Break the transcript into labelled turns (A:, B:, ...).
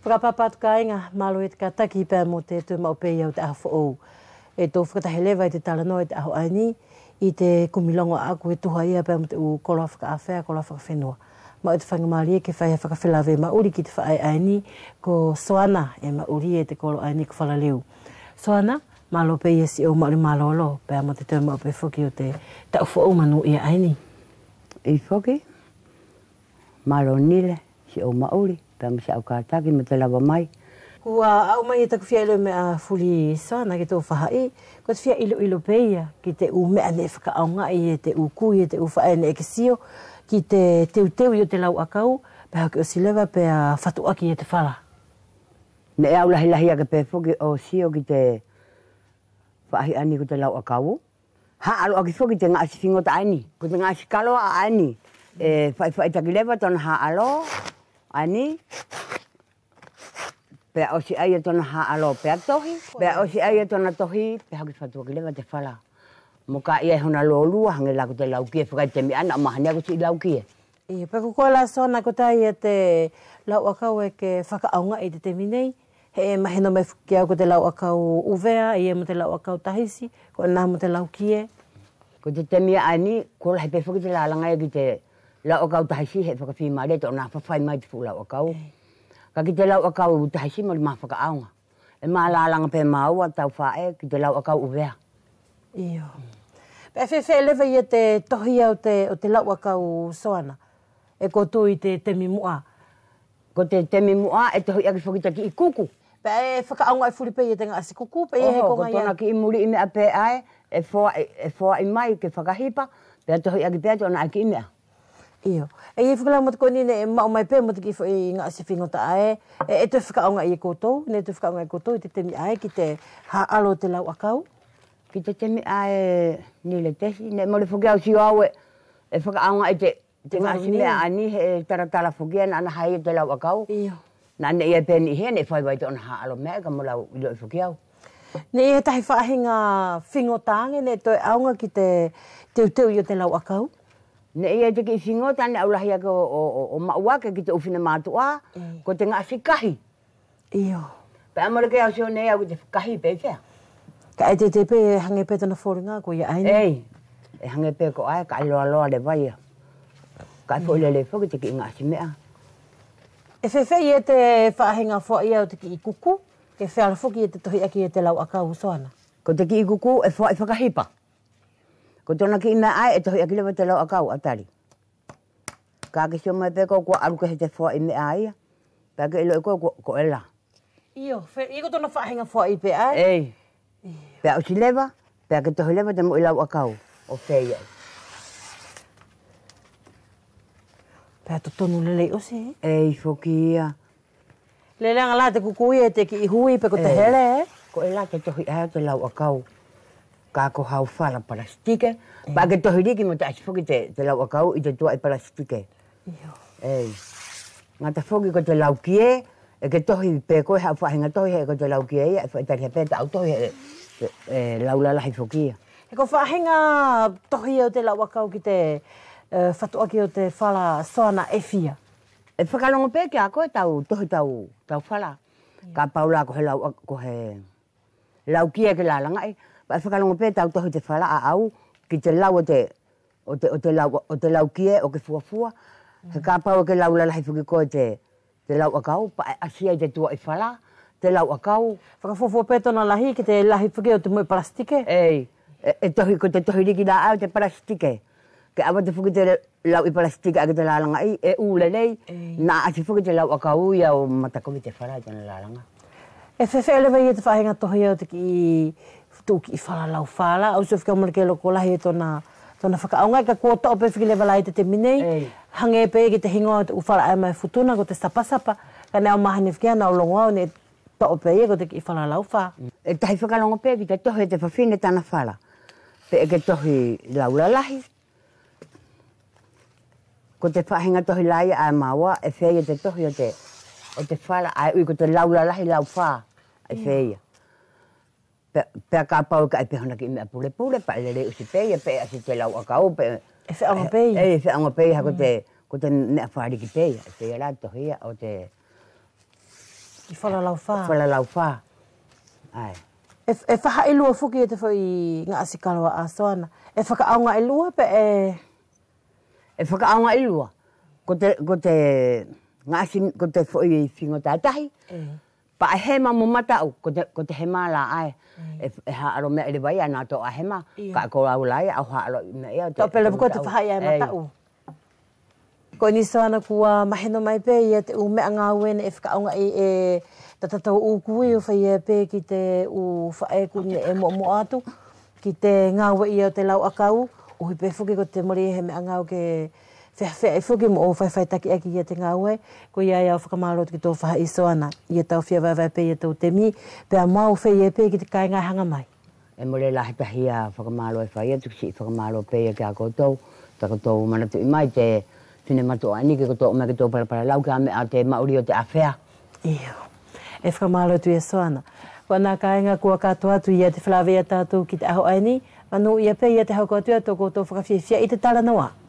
A: Whakapapatu ka inga, malo e te kataki i pēmo te tū mau pē iau te ahafo ou. E tō whakatahe i te talano i e te aho aini, i te kumilongo aku e tuha ia pēmo te u kola whaka awhea, kola whaka whenua. Ma o e te whangamari e ke whaia whakawhilawe ma uri ki te whaai aini, ko Soana e mauri e te kolo aini ko whalaleu. Soana, malo pē ia e si ou maori malolo, pēmo te tū mau pē whuki o te tauwho ou manu i aini. I whuki, malo nile si ou mauri pe se au kata ki me te lava mai. Kua au mai e taku fia ilo me a fuli sa na ke tō whaha i, kua te fia ilo ilo peia ki te u mea ne whaka au ngai e te u kui e te u whae ne eke sio ki te teu teu i o te lau a kau pe hake o silewa pe a whatu aki e te whala. Ne e au lahi lahi a ke pepo o sio ki te whahi ani ku te lau a kau. Ha alo aki fo ki te ngasi fingota aini, ku te ngasi kaloa aini. E whaifaitaki lewa tona ha alo, ani pe o si ai tona ha alo pe tohi pe o si ai tona tohi pe ha kisatu ki lega te fala mo ka ia he una lolu ha ngela ko te lauki e fuka te mi ana ma hania ko si lauki e e pe ko la sona ko ta ia te la waka we ke faka aunga e te e minei he e ma he no me ke ko te lau aka o uvea e e mo te lau aka o tahisi ko e na mo te lauki e ko te mi ani ko la pe fuka te la langa e ki te la o kau tahi sihe whaka whi ma reto, nā whawhai mai fu la o kau. Ka ki te lau a kau tahi si mori mā aunga. E mā la langa pē mā ua tau whae, ki te lau a kau uwea. Iyo. Pe fe fe lewa i te tohi au te, o te lau a kau soana, e ko tū i te temi mua. Ko te temi mua e tohi aki whakitaki i kuku. Pe e whaka aunga e furipe i e te ngā si kuku, pe e he konga ia. ki i muri i mea pē ai, e fo e i mai ke whakahipa, pe tohi aki pētu ana aki i mea. Mm. Iyo. E ye fukala mata koni ne e ma mai pe mata ki i nga si fingo ae. E e te fuka o nga ne te fuka i e koto i te temi ae ki te ha alo te lau akau. Ki te temi ae ni le tehi, ne mo le fuki au si au e e fuka o nga i te te nga mea ani he taratara fuki e nana hai te lau akau. Iyo. Na ne ia pe ni he ne fai wai te ona ha alo mea ka mo lau i lo i au. Ne e tahi whaahinga whingotāngi ne toi aunga ki te teuteu i o te lau akau? Iyo. Ne ia te ki whingo tāne au lahi aka o, o, o maua ke ki te uwhina mātua, eh. ko te ngāwhi kahi. Iyo. Pa amara ke au seo nei au te kahi pe kia. Ka e te te pe e hange pe tana whoringa ko ia aina? Ei, e hange pe ko ai, ka aloa loa le vai ia. Ka e pōle le whoki te ki ngāwhi mea. E whewe i e te whaahinga whoa ia o te ki i kuku, ke whea e te tohi aki e te lau aka usoana. Ko te ki i kuku e whaifakahipa. i kuku Ko tona ki ina ai, e tohi akilewa te lau akau atari. Ka ke sio mai peko, kua aruke he te fua ime ai. Pea ke ilo iko, e ko ela. Iyo, fe, ko tona fua hinga fua i pe ai? Ei. Pea usi lewa, pea ke tohi lewa te mo ilau akau. O fei ai. Pea to tonu lele i si? Ei, foki ia. Lele anga la te kukui e te ki i hui pe ko te hele, eh? Ko ela te tohi ai te lau akau. Ei ka ko hau fala plastike ba ke to hiri ki mo tas foki te te la wakau i te tua i plastike io eh nga te foki ko te laukie e ke to hiri pe ko hau fa to hiri ko te laukie e fa te pe te auto e laula la foki e ko fa nga to hiri o te la wakau ki te fatua e, ki o te fala soana e fia e fa kalongo pe ki a ko u to hiri tau tau fala ka paula ko he la ko he laukie ke la langa pa fa kalongo peta tau te fala a au ki te lau o te o te lau o te lau kie o ke fua fua se mm. ka pa o ke lau la lai fuki ko te te lau a kau pa a te tua i fala te lau a kau fa ka fofo pe na lahi ki te lahi fuki o te moi plastike ei e, e, tohi ko te tohi riki da au te plastike ke awa te fuki te lau i plastika ake te lalanga i e ule nei na a fuki te lau a kau ia o matakomi te fala i tana lalanga E whewhele wai e te whahinga toho iau te ki i tūki i whalalau whala. Au se whika umarake lo kolahi e tona, tona whakaonga. Ka kua tau pe whiki lewa lai te e te minei. Hey. Hange pe ki te hingo te uwhala ai mai futuna ko te sapasapa. Ka nea o mahani whikia nao longo au ne tau pe e ko te ki i whalalau whā. E tahi whakalongo pe vi te toho e te whawhine tana whala. Pe e ke tohi laulalahi. Ko te whahinga tohi lai ai maua e whea e te tohi o te o te whala ai ui ko te laulalahi lau whaa e feia. Pe ka pau ka pe hona ki me pule pule pa le le usi pe pe asi te lau a kau pe. E se anga pe. E se anga pe ha ko te ko te afari ki pe e se ala to hia o te. Ki fala lau fa. Fala lau fa. Ai. E e fa ha ilu fuki te fo i nga asi kalo a soana. E fa ka anga ilu pe e e fa ka anga ilu. Ko te ko te nga asi ko te fo i singo tatai. Mm pa a he ma mata o ko te, ko te he ma la ai mm. e, e, ha aro me ele vai ana to a he ma ka ko au lai a ha aro me ia to pe le ko te fa ia mata o ko ni so ana ku a mai pe ia te u me anga wen e fka anga e e ta ta ta u ku o fa ia pe ki te u fa e e mo mo atu ki te nga we ia te lau akau u pe fuke ko te mori e he me anga o ke fa fa fa mo fa fa ta ki aki ko ya ya fa malo ki to fa iso ana ya pe ya to pe a mau fa e kai nga hanga mai e mo le la pe ya fa malo fa ya pe ya ka to ta mana tu mai te fine ma ko to ma ki to para para lau ka me a o te e e a e fa malo tu iso ana ko kai nga ko ka to atu te flavia ta ki te a ho ani ia pe ia te hau katoa tō koutou whakawhiawhia i te tāra